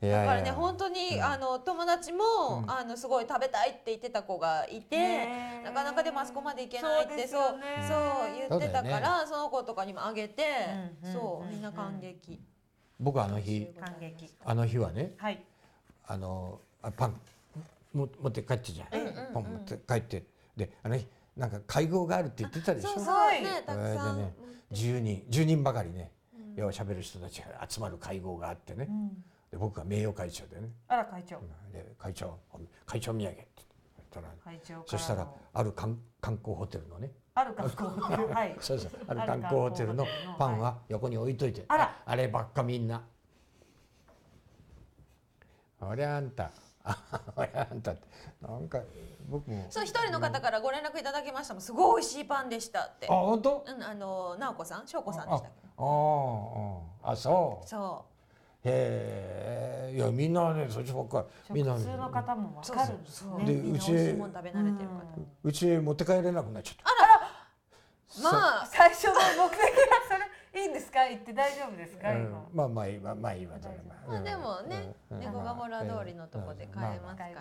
だからね本当に、あの友達も、あのすごい食べたいって言ってた子がいて、なかなかでもあそこまで行けないってそうそう言ってたから、その子とかにもあげて、そうみんな感激。僕あの日あの日はね、はい、あのあパン持って帰ってじゃん、パン持って帰ってであの日なんか会合があるって言ってたでしょ。そうねたくさん。ね、10人10人ばかりね、うん、要は喋る人たちが集まる会合があってね。うんで僕が名誉会長でねあら会長で会長会長土産って言ったら、会長そしたらある観観光ホテルのねある観光ホテル はいそうそうある観光ホテルのパンは横に置いといて、あらあればっかみんなあれあんた あんたってなんか僕もそう一人の方からご連絡いただきましたもんすごい美味しいパンでしたってあ本当うんあの直子さん翔子さんでしたあああそうそうへえいやみんなねそっちばっかりみんな、普通の方も分かるんですねでうちうち持って帰れなくなっちゃったあらまあ最初の目的はそれいいんですか言って大丈夫ですか、うん、まあまあいいわまあいいわまあでもね、猫がもら通りのとこで買えますから、ね